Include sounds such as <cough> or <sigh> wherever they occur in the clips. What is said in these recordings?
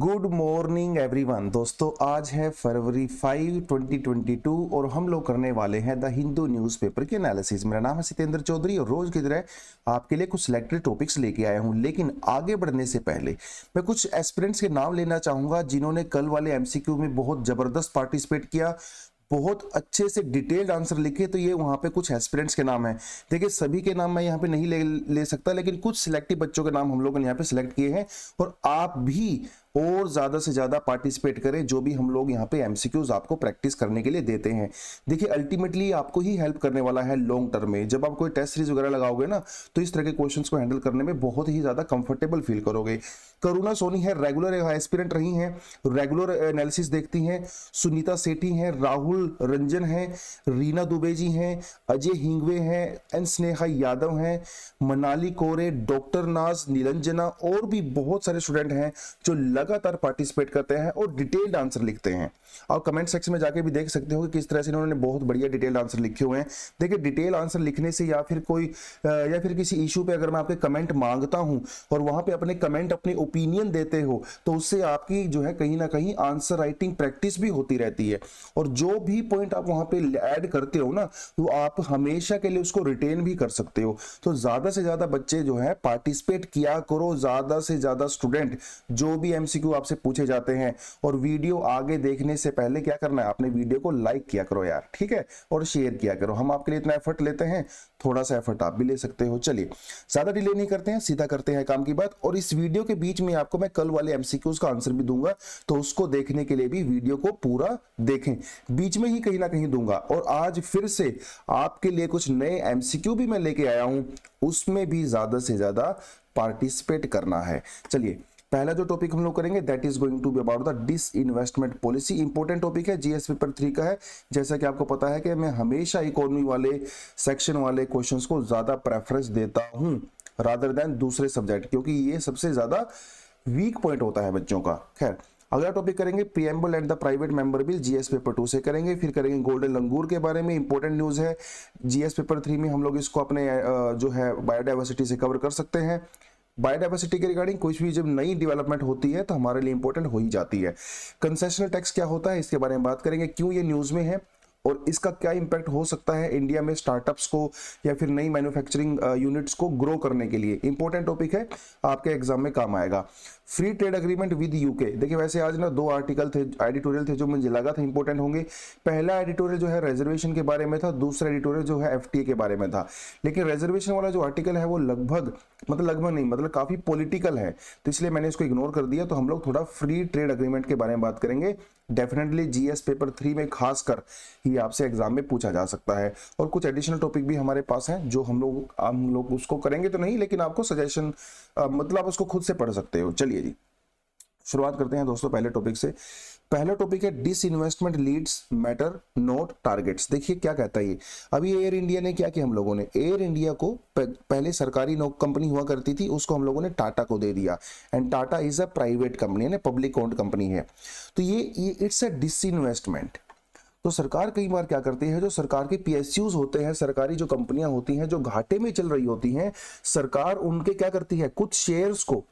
good morning everyone दोस्तों आज है फरवरी 5 2022 और हम लोग करने वाले हैं द हिंदू न्यूज़पेपर के एनालिसिस मेरा नाम है सितेंद्र चौधरी और रोज की तरह आपके लिए कुछ सिलेक्टेड टॉपिक्स लेके आया हूं लेकिन आगे बढ़ने से पहले मैं कुछ एस्पिरेंट्स के नाम लेना चाहूंगा जिन्होंने कल वाले एम में बहुत ज़बरदस्त पार्टिसिपेट किया बहुत अच्छे से डिटेल्ड आंसर लिखे तो ये वहाँ पे कुछ एस्पिरेंट्स के नाम है देखिए सभी के नाम मैं यहाँ पे नहीं ले ले सकता लेकिन कुछ सिलेक्टिव बच्चों के नाम हम लोगों ने यहाँ पे सिलेक्ट किए हैं और आप भी और ज़्यादा से ज़्यादा पार्टिसिपेट करें जो भी हम लोग यहाँ पे एमसीक्यूज आपको प्रैक्टिस करने के लिए देते हैं देखिए अल्टीमेटली आपको ही हेल्प करने वाला है लॉन्ग टर्म में जब आप कोई टेस्ट सीरीज वगैरह लगाओगे ना तो इस तरह के क्वेश्चन को हैंडल करने में बहुत ही ज़्यादा कंफर्टेबल फील करोगे करुणा सोनी है रेगुलर एस्पिरेंट रही है रेगुलर एनालिसिस देखती है सुनीता सेठी है राहुल रंजन है रीना दुबे जी हैं अजय हिंगवे हैं एन स्नेहा यादव हैं मनाली कोरे डॉक्टर नाज निरंजना और भी बहुत सारे स्टूडेंट हैं जो लगातार पार्टिसिपेट करते हैं और डिटेल्ड आंसर लिखते हैं आप कमेंट सेक्शन में जाके भी देख सकते हो कि किस तरह से इन्होंने बहुत बढ़िया डिटेल्ड आंसर लिखे हुए हैं देखिए डिटेल आंसर लिखने से या फिर कोई या फिर किसी इशू पे अगर मैं आपके कमेंट मांगता हूँ और वहाँ पे अपने कमेंट अपनी ओपिनियन देते हो तो उससे आपकी जो है कहीं ना कहीं आंसर राइटिंग प्रैक्टिस भी होती रहती है और जो भी पॉइंट आप वहाँ पर ऐड करते हो ना तो आप हमेशा के लिए उसको रिटेन भी कर सकते हो तो ज़्यादा से ज़्यादा बच्चे जो है पार्टिसिपेट किया करो ज़्यादा से ज़्यादा स्टूडेंट जो भी एम एमसीक्यू आपसे पूछे जाते हैं और वीडियो आगे देखने से पहले क्या करना है आपने वीडियो को लाइक किया करो यार ठीक है और शेयर किया करो हम आपके लिए इतना एफर्ट लेते हैं थोड़ा सा एफर्ट आप भी ले सकते हो चलिए ज्यादा डिले नहीं करते हैं सीधा करते हैं काम की बात और इस वीडियो के बीच में आपको मैं कल वाले एमसीक्यूज का आंसर भी दूंगा तो उसको देखने के लिए भी वीडियो को पूरा देखें बीच में ही कहीं ना कहीं दूंगा और आज फिर से आपके लिए कुछ नए एमसीक्यू भी मैं लेके आया हूं उसमें भी ज्यादा से ज्यादा पार्टिसिपेट करना है चलिए पहला जो टॉपिक हम लोग करेंगे that is going to be about the disinvestment policy important topic है जीएस पेपर थ्री का है जैसा कि आपको पता है कि मैं हमेशा इकोनॉमी वाले सेक्शन वाले क्वेश्चन को ज्यादा प्रेफरेंस देता हूँ रादर देन दूसरे सब्जेक्ट क्योंकि ये सबसे ज्यादा वीक पॉइंट होता है बच्चों का खैर अगला टॉपिक करेंगे preamble and the private member bill GS paper two से करेंगे फिर करेंगे गोल्डन लंगूर के बारे में इंपॉर्टेंट न्यूज है जीएस पेपर थ्री में हम लोग इसको अपने जो है बायोडाइवर्सिटी से कवर कर सकते हैं बायोडाइवर्सिटी के रिगार्डिंग कुछ भी जब नई डेवलपमेंट होती है तो हमारे लिए इंपॉर्टेंट हो ही जाती है कंसेशनल टैक्स क्या होता है इसके बारे में बात करेंगे क्यों ये न्यूज़ में है और इसका क्या इंपैक्ट हो सकता है इंडिया में स्टार्टअप्स को या फिर नई मैन्युफैक्चरिंग यूनिट्स uh, को ग्रो करने के लिए इंपॉर्टेंट टॉपिक है आपके एग्जाम में काम आएगा free trade agreement with UK देखिए वैसे आज ना दो आर्टिकल थे एडिटोरियल थे जो मुझे लगा था इंपॉर्टेंट होंगे पहला एडिटोरियल जो है रिजर्वेशन के बारे में था दूसरा एडिटोरियल जो है एफ के बारे में था लेकिन रिजर्वेशन वाला जो आर्टिकल है वो लगभग मतलब लगभग नहीं मतलब काफ़ी पॉलिटिकल है तो इसलिए मैंने इसको इग्नोर कर दिया तो हम लोग थोड़ा फ्री ट्रेड अग्रीमेंट के बारे में बात करेंगे डेफिनेटली जीएस पेपर थ्री में खासकर ही आपसे एग्जाम में पूछा जा सकता है और कुछ एडिशनल टॉपिक भी हमारे पास हैं जो हम लोग हम लोग उसको करेंगे तो नहीं लेकिन आपको सजेशन मतलब आप उसको खुद से पढ़ सकते हो चलिए चलिए जी शुरुआत करते हैं दोस्तों पहले टॉपिक से पहला टॉपिक है disinvestment leads matter not targets देखिए क्या कहता है अभी एयर इंडिया ने क्या किया हम लोगों ने एयर इंडिया को पहले सरकारी नौ कंपनी हुआ करती थी उसको हम लोगों ने टाटा को दे दिया and Tata is a private company है पब्लिक ओन्ड कंपनी है तो ये इट्स अ डिस तो सरकार कई बार क्या करती है जो सरकार के पी होते हैं सरकारी जो कंपनियां होती हैं जो घाटे में चल रही होती हैं सरकार उनके क्या करती है कुछ शेयर्स को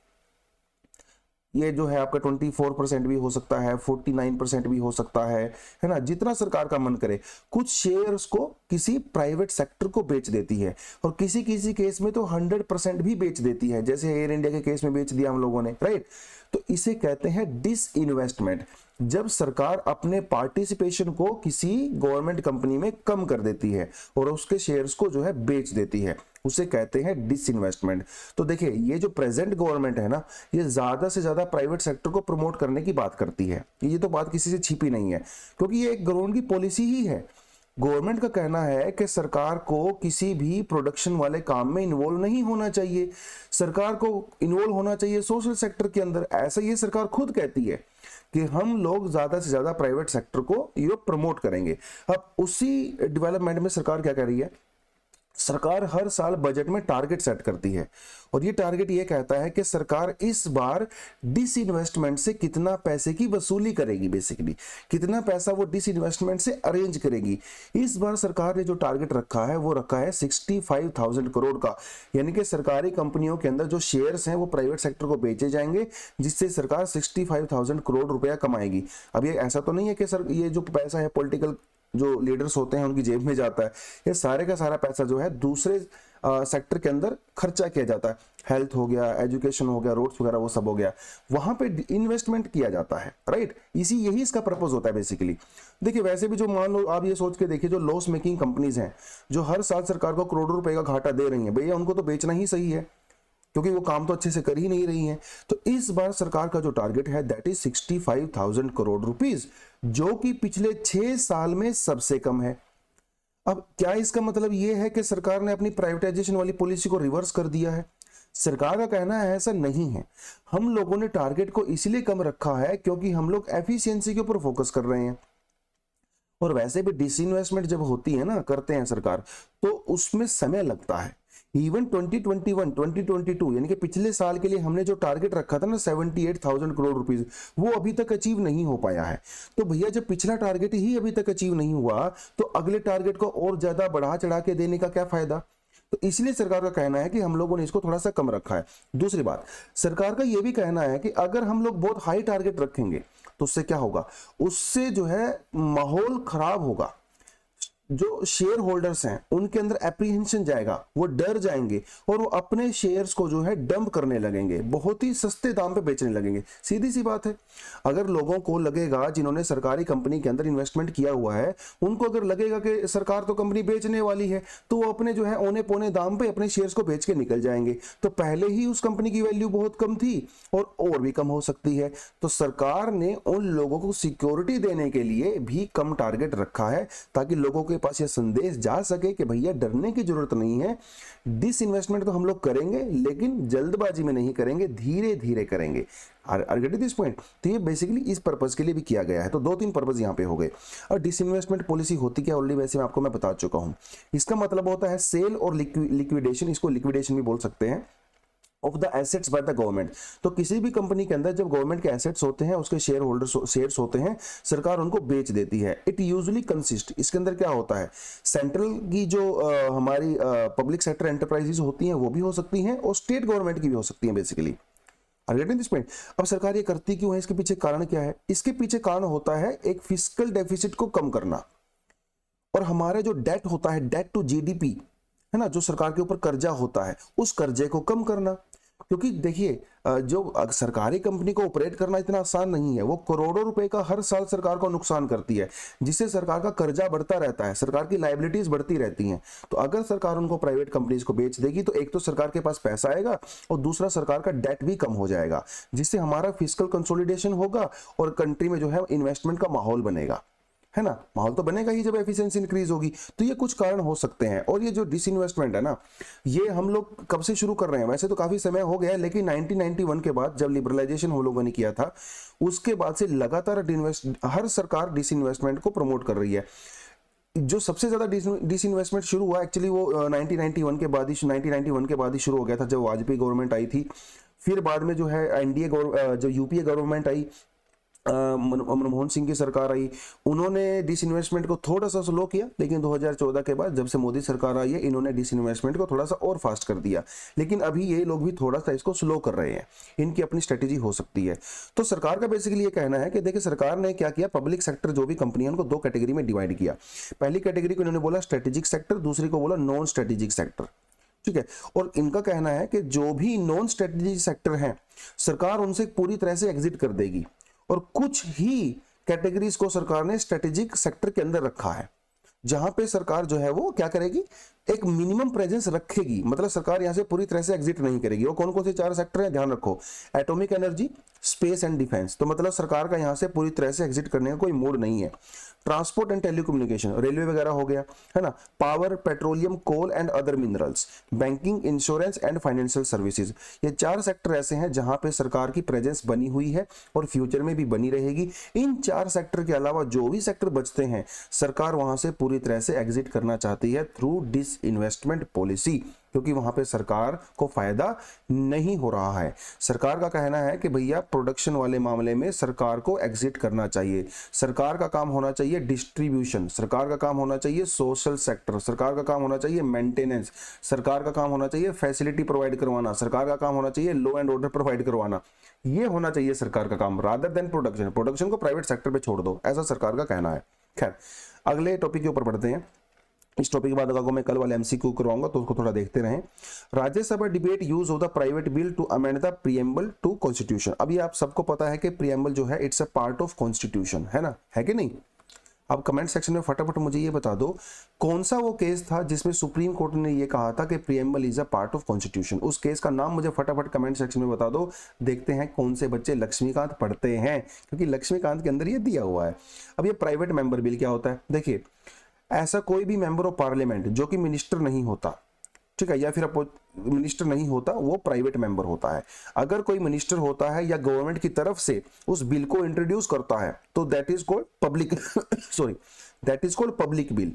ये जो है आपका 24 परसेंट भी हो सकता है 49 परसेंट भी हो सकता है है ना जितना सरकार का मन करे कुछ शेयर्स को किसी प्राइवेट सेक्टर को बेच देती है और किसी किसी केस में तो 100 परसेंट भी बेच देती है जैसे एयर इंडिया के केस में बेच दिया हम लोगों ने राइट तो इसे कहते हैं डिस इन्वेस्टमेंट जब सरकार अपने पार्टिसिपेशन को किसी गवर्नमेंट कंपनी में कम कर देती है और उसके शेयर्स को जो है बेच देती है उसे कहते हैं डिसइन्वेस्टमेंट तो देखिए ये जो प्रेजेंट गवर्नमेंट है ना ये ज्यादा से ज्यादा प्राइवेट सेक्टर को प्रमोट करने की बात करती है ये तो बात किसी से छिपी नहीं है क्योंकि ये एक गवर्नमेंट की पॉलिसी ही है गवर्नमेंट का कहना है कि सरकार को किसी भी प्रोडक्शन वाले काम में इन्वॉल्व नहीं होना चाहिए सरकार को इन्वॉल्व होना चाहिए सोशल सेक्टर के अंदर ऐसा ये सरकार खुद कहती है कि हम लोग ज़्यादा से ज़्यादा प्राइवेट सेक्टर को ये प्रमोट करेंगे अब उसी डेवलपमेंट में सरकार क्या कर रही है सरकार हर साल बजट में टारगेट सेट करती है और ये टारगेट ये कहता है कि सरकार इस बार डिस इन्वेस्टमेंट से कितना पैसे की वसूली करेगी बेसिकली कितना पैसा वो डिस इन्वेस्टमेंट से अरेंज करेगी इस बार सरकार ने जो टारगेट रखा है वो रखा है सिक्सटी फाइव थाउजेंड करोड़ का यानी कि सरकारी कंपनियों के अंदर जो शेयर्स हैं वो प्राइवेट सेक्टर को बेचे जाएंगे जिससे सरकार सिक्सटी फाइव थाउजेंड करोड़ रुपया कमाएगी अब ये ऐसा तो नहीं है कि सर ये जो पैसा है पोलिटिकल जो लीडर्स होते हैं उनकी जेब में जाता है ये सारे का सारा पैसा जो है दूसरे आ, सेक्टर के अंदर खर्चा किया जाता है हेल्थ हो गया एजुकेशन हो गया रोड्स वगैरह वो सब हो गया वहां पे इन्वेस्टमेंट किया जाता है राइट इसी यही इसका पर्पज होता है बेसिकली देखिए वैसे भी जो मान लो आप ये सोच के देखिए जो लॉस मेकिंग कंपनीज हैं जो हर साल सरकार को करोड़ों रुपए का घाटा दे रही है भैया उनको तो बेचना ही सही है क्योंकि वो काम तो अच्छे से कर ही नहीं रही है तो इस बार सरकार का जो टारगेट है that is sixty five thousand crore rupees जो कि पिछले छह साल में सबसे कम है अब क्या इसका मतलब यह है कि सरकार ने अपनी प्राइवेटाइजेशन वाली पॉलिसी को रिवर्स कर दिया है सरकार का कहना है ऐसा नहीं है हम लोगों ने टारगेट को इसलिए कम रखा है क्योंकि हम लोग एफिशिएंसी के ऊपर फोकस कर रहे हैं और वैसे भी डिसइन्वेस्टमेंट जब होती है ना करते हैं सरकार तो उसमें समय लगता है इवन 2021, 2022 यानी कि पिछले साल के लिए हमने जो टारगेट रखा था ना 78,000 करोड़ रुपीस वो अभी तक अचीव नहीं हो पाया है तो भैया जब पिछला टारगेट ही अभी तक अचीव नहीं हुआ तो अगले टारगेट को और ज्यादा बढ़ा चढ़ा के देने का क्या फायदा तो इसलिए सरकार का कहना है कि हम लोगों ने इसको थोड़ा सा कम रखा है दूसरी बात सरकार का यह भी कहना है कि अगर हम लोग बहुत हाई टारगेट रखेंगे तो उससे क्या होगा उससे जो है माहौल खराब होगा जो शेयर होल्डर्स हैं उनके अंदर एप्रीहेंशन जाएगा वो डर जाएंगे और वो अपने शेयर्स को जो है डंप करने लगेंगे बहुत ही सस्ते दाम पे बेचने लगेंगे सीधी सी बात है अगर लोगों को लगेगा जिन्होंने सरकारी कंपनी के अंदर इन्वेस्टमेंट किया हुआ है उनको अगर लगेगा कि सरकार तो कंपनी बेचने वाली है तो वो अपने जो है ओने पौने दाम पर अपने शेयर्स को बेच के निकल जाएंगे तो पहले ही उस कंपनी की वैल्यू बहुत कम थी और और भी कम हो सकती है तो सरकार ने उन लोगों को सिक्योरिटी देने के लिए भी कम टारगेट रखा है ताकि लोगों के पास यह संदेश जा सके कि भैया डरने की जरूरत नहीं है डिस इन्वेस्टमेंट तो हम लोग करेंगे लेकिन जल्दबाजी में नहीं करेंगे धीरे धीरे करेंगे दिस पॉइंट तो ये बेसिकली इस पर्पज के लिए भी किया गया है तो दो तीन पर्पज यहाँ पे हो गए और डिस इन्वेस्टमेंट पॉलिसी होती क्या ऑलरेडी वैसे मैं आपको मैं बता चुका हूँ इसका मतलब होता है सेल और लिक्विडेशन इसको लिक्विडेशन भी बोल सकते हैं of the assets by the government तो किसी भी कंपनी के अंदर जब गवर्नमेंट के एसेट्स होते हैं उसके शेयर होल्डर शेयर्स होते हैं सरकार उनको बेच देती है इट यूजली कंसिस्ट इसके अंदर क्या होता है सेंट्रल की जो आ, हमारी पब्लिक सेक्टर एंटरप्राइजेस होती हैं वो भी हो सकती हैं और स्टेट गवर्नमेंट की भी हो सकती हैं बेसिकली अब सरकार ये करती क्यों है इसके पीछे कारण क्या है इसके पीछे कारण होता है एक फिजिकल डेफिसिट को कम करना और हमारे जो डेट होता है डेट टू जीडीपी है ना जो सरकार के ऊपर कर्जा होता है उस कर्जे को कम करना क्योंकि देखिए जो सरकारी कंपनी को ऑपरेट करना इतना आसान नहीं है वो करोड़ों रुपए का हर साल सरकार को नुकसान करती है जिससे सरकार का कर्जा बढ़ता रहता है सरकार की लाइबिलिटीज बढ़ती रहती हैं तो अगर सरकार उनको प्राइवेट कंपनीज को बेच देगी तो एक तो सरकार के पास पैसा आएगा और दूसरा सरकार का डेट भी कम हो जाएगा जिससे हमारा फिजिकल कंसोलिडेशन होगा और कंट्री में जो है इन्वेस्टमेंट का माहौल बनेगा है ना माहौल तो बनेगा ही जब एफिशिएंसी इंक्रीज होगी तो ये कुछ कारण हो सकते हैं और ये जो डिसइन्वेस्टमेंट है ना ये हम लोग कब से शुरू कर रहे हैं वैसे तो काफी समय हो गया है लेकिन 1991 के बाद जब लिबरलाइजेशन हम लोगों ने किया था उसके बाद से लगातार हर सरकार डिसइन्वेस्टमेंट को प्रमोट कर रही है जो सबसे ज्यादा डिसइन्वेस्टमेंट शुरू हुआ एक्चुअली वो नाइनटीन के बाद ही नाइनटीन के बाद ही शुरू हो गया था जब वाजपेयी गवर्नमेंट आई थी फिर बाद में जो है एनडीए जो यूपीए गवर्नमेंट आई मनमोहन सिंह की सरकार आई उन्होंने डिस इन्वेस्टमेंट को थोड़ा सा स्लो किया लेकिन 2014 के बाद जब से मोदी सरकार आई है इन्होंने डिस इन्वेस्टमेंट को थोड़ा सा और फास्ट कर दिया लेकिन अभी ये लोग भी थोड़ा सा इसको स्लो कर रहे हैं इनकी अपनी स्ट्रेटेजी हो सकती है तो सरकार का बेसिकली ये कहना है कि देखिए सरकार ने क्या किया पब्लिक सेक्टर जो भी कंपनी है उनको दो कैटेगरी में डिवाइड किया पहली कैटेगरी को इन्होंने बोला स्ट्रेटेजिक सेक्टर दूसरी को बोला नॉन स्ट्रेटेजिक सेक्टर ठीक है और इनका कहना है कि जो भी नॉन स्ट्रेटेजिक सेक्टर हैं सरकार उनसे पूरी तरह से एग्जिट कर देगी और कुछ ही कैटेगरीज को सरकार ने स्ट्रेटेजिक सेक्टर के अंदर रखा है जहां पे सरकार जो है वो क्या करेगी एक मिनिमम प्रेजेंस रखेगी मतलब सरकार यहां से पूरी तरह से एग्जिट नहीं करेगी और कौन कौन से चार सेक्टर है ध्यान रखो atomic energy space and defence तो मतलब सरकार का यहां से पूरी तरह से एग्जिट करने का कोई मोड नहीं है ट्रांसपोर्ट एंड टेलीकम्युनिकेशन रेलवे वगैरह हो गया है ना power petroleum coal and other minerals banking insurance and financial services ये चार सेक्टर ऐसे हैं जहां पे सरकार की प्रेजेंस बनी हुई है और फ्यूचर में भी बनी रहेगी इन चार सेक्टर के अलावा जो भी सेक्टर बचते हैं सरकार वहां से पूरी तरह से एग्जिट करना चाहती है थ्रू डिस इन्वेस्टमेंट पॉलिसी क्योंकि वहां पे सरकार को फायदा नहीं हो रहा है सरकार का कहना है कि भैया प्रोडक्शन वाले मामले में सरकार को एग्जिट करना चाहिए सरकार का काम होना चाहिए डिस्ट्रीब्यूशन सरकार का काम होना चाहिए सोशल सेक्टर सरकार का काम होना चाहिए मेंटेनेंस सरकार का काम होना चाहिए फैसिलिटी प्रोवाइड करवाना सरकार का काम होना चाहिए लॉ एंड ऑर्डर प्रोवाइड करवाना ये होना चाहिए सरकार का काम रादर देन प्रोडक्शन प्रोडक्शन को प्राइवेट सेक्टर पर छोड़ दो ऐसा सरकार का कहना है खैर अगले टॉपिक के ऊपर बढ़ते हैं इस टॉपिक के बाद अगर मैं कल वाले एमसीक्यू करवाऊंगा तो उसको थोड़ा देखते रहें Rajya Sabha debate use of the private bill to amend the preamble to constitution अभी आप सबको पता है कि प्रियम्बल जो है it's a part of constitution है ना है कि नहीं आप कमेंट सेक्शन में फटाफट मुझे ये बता दो कौन सा वो केस था जिसमें सुप्रीम कोर्ट ने ये कहा था कि preamble is a part of constitution उस केस का नाम मुझे फटाफट कमेंट सेक्शन में बता दो देखते हैं कौन से बच्चे लक्ष्मीकांत पढ़ते हैं क्योंकि लक्ष्मीकांत के अंदर ये दिया हुआ है अब ये प्राइवेट मेंबर बिल क्या होता है देखिए ऐसा कोई भी मेंबर ऑफ पार्लियामेंट जो कि मिनिस्टर नहीं होता ठीक है या फिर मिनिस्टर नहीं होता वो प्राइवेट मेंबर होता है अगर कोई मिनिस्टर होता है या गवर्नमेंट की तरफ से उस बिल को इंट्रोड्यूस करता है तो that is called public sorry that is called public bill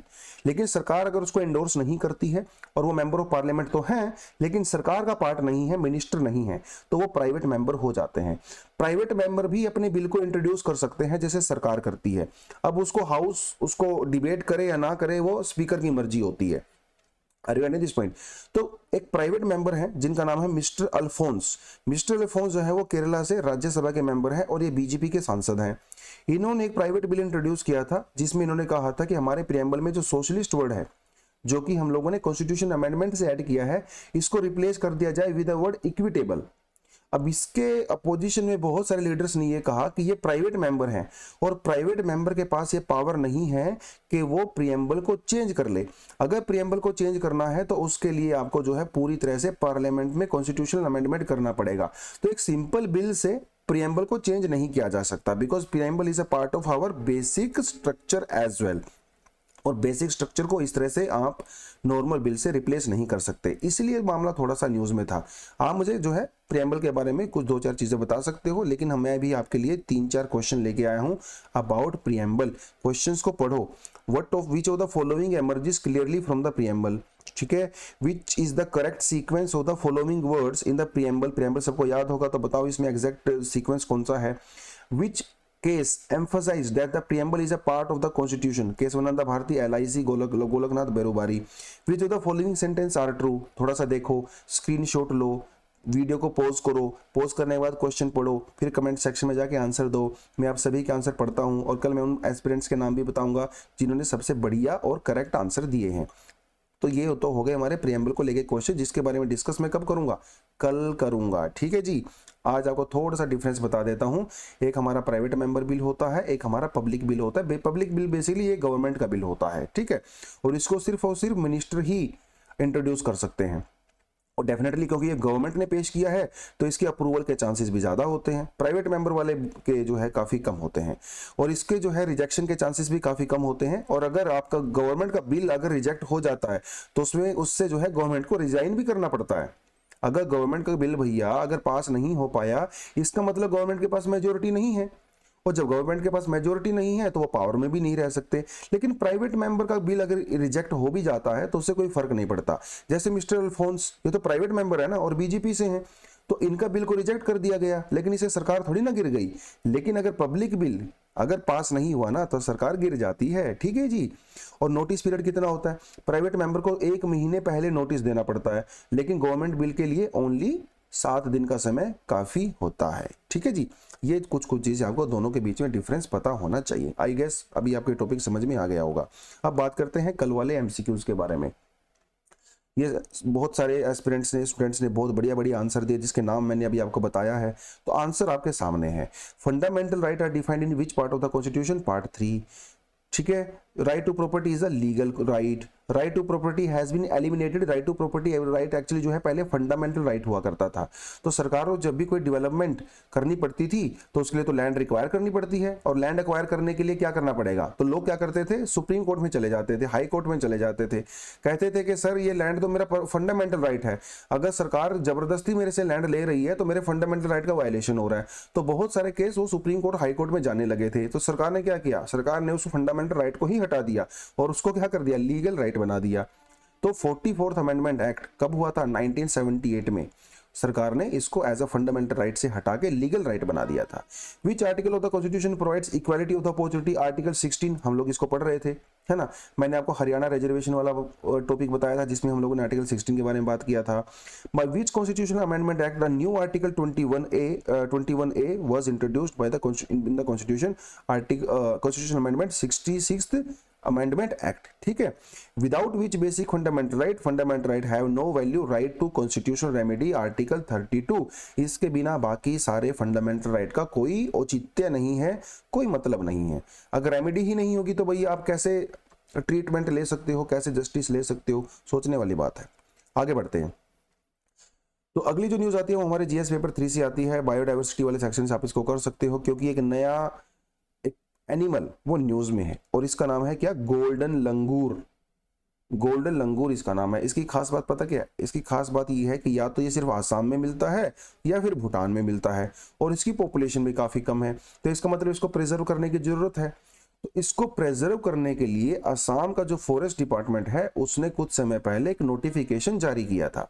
लेकिन सरकार अगर उसको एंडोर्स नहीं करती है और वो मेंबर ऑफ पार्लियामेंट तो हैं लेकिन सरकार का पार्ट नहीं है मिनिस्टर नहीं है तो वो प्राइवेट मेंबर हो जाते हैं प्राइवेट मेंबर भी अपने बिल को इंट्रोड्यूस कर सकते हैं जैसे सरकार करती है अब उसको हाउस उसको डिबेट करे या ना करे वो स्पीकर की मर्जी होती है आर यू दिस पॉइंट तो एक प्राइवेट मेंबर हैं जिनका नाम है मिस्टर अल्फोंस मिस्टर अल्फोंस जो है वो केरला से राज्यसभा के मेंबर हैं और ये बीजेपी के सांसद हैं इन्होंने एक प्राइवेट बिल इंट्रोड्यूस किया था जिसमें इन्होंने कहा था कि हमारे प्रियम्बल में जो सोशलिस्ट वर्ड है जो कि हम लोगों ने कॉन्स्टिट्यूशन अमेंडमेंट से ऐड किया है इसको रिप्लेस कर दिया जाए विद वर्ड इक्विटेबल अब इसके अपोजिशन में बहुत सारे लीडर्स ने ये कहा कि ये प्राइवेट मेंबर हैं और प्राइवेट मेंबर के पास ये पावर नहीं है कि वो प्रियम्बल को चेंज कर ले अगर प्रियम्बल को चेंज करना है तो उसके लिए आपको जो है पूरी तरह से पार्लियामेंट में कॉन्स्टिट्यूशनल अमेंडमेंट करना पड़ेगा तो एक सिंपल बिल से प्रियम्बल को चेंज नहीं किया जा सकता because preamble is a part of our basic structure as well और बेसिक स्ट्रक्चर को इस तरह से आप नॉर्मल बिल से रिप्लेस नहीं कर सकते इसलिए मामला थोड़ा सा न्यूज़ में था आप मुझे जो है प्रियम्बल के बारे में कुछ दो चार चीज़ें बता सकते हो लेकिन मैं भी आपके लिए तीन चार क्वेश्चन लेके आया हूँ अबाउट प्रियम्बल क्वेश्चंस को पढ़ो what of which of the following emerges clearly from the preamble ठीक है which is the correct sequence of the following words in the preamble preamble सबको याद होगा तो बताओ इसमें एग्जैक्ट सीक्वेंस कौन सा है विच case emphasized that the preamble is a part of the constitution case बनाना भारतीय L I C Golak Golaknath Berubari which of the following sentence are true थोड़ा सा देखो स्क्रीनशॉट लो वीडियो को पॉज करो पॉज करने के बाद क्वेश्चन पढ़ो फिर कमेंट सेक्शन में जाके आंसर दो मैं आप सभी के आंसर पढ़ता हूँ और कल मैं उन एस्पिरेंट्स के नाम भी बताऊँगा जिन्होंने सबसे बढ़िया और करेक्ट आंसर दिए हैं तो ये तो हो गए हमारे प्रियम्बल को लेके क्वेश्चन जिसके बारे में डिस्कस मैं कब करूंगा कल करूंगा ठीक है जी आज आपको थोड़ा सा डिफरेंस बता देता हूँ एक हमारा प्राइवेट मेंबर बिल होता है एक हमारा पब्लिक बिल होता है पब्लिक बिल बेसिकली ये गवर्नमेंट का बिल होता है ठीक है और इसको सिर्फ और सिर्फ मिनिस्टर ही इंट्रोड्यूस कर सकते हैं और डेफिनेटली क्योंकि ये गवर्नमेंट ने पेश किया है तो इसके अप्रूवल के चांसेस भी ज़्यादा होते हैं प्राइवेट मेंबर वाले के जो है काफ़ी कम होते हैं और इसके जो है रिजेक्शन के चांसेस भी काफ़ी कम होते हैं और अगर आपका गवर्नमेंट का बिल अगर रिजेक्ट हो जाता है तो उसमें उससे जो है गवर्नमेंट को रिजाइन भी करना पड़ता है अगर गवर्नमेंट का बिल भैया अगर पास नहीं हो पाया इसका मतलब गवर्नमेंट के पास मेजोरिटी नहीं है और जब गवर्नमेंट के पास मेजोरिटी नहीं है तो वो पावर में भी नहीं रह सकते लेकिन प्राइवेट मेंबर का बिल अगर रिजेक्ट हो भी जाता है तो उससे कोई फर्क नहीं पड़ता जैसे मिस्टर अल्फोन्स ये तो प्राइवेट मेंबर है ना और बीजेपी से है तो इनका बिल को रिजेक्ट कर दिया गया लेकिन इसे सरकार थोड़ी ना गिर गई लेकिन अगर पब्लिक बिल अगर पास नहीं हुआ ना तो सरकार गिर जाती है ठीक है जी और नोटिस पीरियड कितना होता है प्राइवेट मेंबर को एक महीने पहले नोटिस देना पड़ता है लेकिन गवर्नमेंट बिल के लिए ओनली सात दिन का समय काफ़ी होता है ठीक है जी ये कुछ कुछ चीज़ें आपको दोनों के बीच में डिफरेंस पता होना चाहिए आई गेस अभी आपके टॉपिक समझ में आ गया होगा अब बात करते हैं कल वाले एमसीक्यूज के बारे में ये बहुत सारे एस्पिरेंट्स ने स्टूडेंट्स ने बहुत बढ़िया बढ़िया आंसर दिए जिसके नाम मैंने अभी आपको बताया है तो आंसर आपके सामने है fundamental right are defined in which part of the constitution part three ठीक है right to property is a legal right right to property has been eliminated right to property right actually जो है पहले fundamental right हुआ करता था तो सरकार को जब भी कोई development करनी पड़ती थी तो उसके लिए तो land require करनी पड़ती है और land acquire करने के लिए क्या करना पड़ेगा तो लोग क्या करते थे सुप्रीम कोर्ट में चले जाते थे हाई कोर्ट में चले जाते थे कहते थे कि सर ये लैंड तो मेरा फंडामेंटल राइट है अगर सरकार जबरदस्ती मेरे से लैंड ले रही है तो मेरे फंडामेंटल राइट का वायलेशन हो रहा है तो बहुत सारे केस वो सुप्रीम कोर्ट हाईकोर्ट में जाने लगे थे तो सरकार ने क्या किया सरकार ने उस फंडामेंटल राइट को ही हटा दिया और उसको क्या कर दिया लीगल राइट बना दिया तो फोर्टी फोर्थ अमेंडमेंट एक्ट कब हुआ था 1978 में सरकार ने इसको एज अ फंडामेंटल राइट से हटा के लीगल राइट right बना दिया था which article of the constitution provides equality of the opportunity article 16 हम लोग इसको पढ़ रहे थे है ना मैंने आपको हरियाणा रिजर्वेशन वाला टॉपिक बताया था जिसमें हम लोगों ने आर्टिकल 16 के बारे में बात किया था by which constitution amendment act the new article twenty one A twenty one A was introduced by the the constitution article constitution amendment 66 amendment act ठीक है without which basic fundamental right fundamental right have no value right to constitution remedy article 32 इसके बिना बाकी सारे fundamental right का कोई औचित्य नहीं है कोई मतलब नहीं है अगर रेमेडी ही नहीं होगी तो भैया आप कैसे ट्रीटमेंट ले सकते हो कैसे जस्टिस ले सकते हो सोचने वाली बात है आगे बढ़ते हैं तो अगली जो न्यूज आती है वो हमारे जीएस पेपर थ्री से आती है बायोडाइवर्सिटी वाले सेक्शन से आप इसको कर सकते हो क्योंकि एक नया एनिमल वो न्यूज में है और इसका नाम है क्या गोल्डन लंगूर गोल्डन लंगूर इसका नाम है इसकी खास बात पता क्या है इसकी खास बात यह है कि या तो ये सिर्फ आसाम में मिलता है या फिर भूटान में मिलता है और इसकी पॉपुलेशन भी काफ़ी कम है तो इसका मतलब इसको प्रिजर्व करने की ज़रूरत है तो इसको प्रिजर्व करने के लिए आसाम का जो फॉरेस्ट डिपार्टमेंट है उसने कुछ समय पहले एक नोटिफिकेशन जारी किया था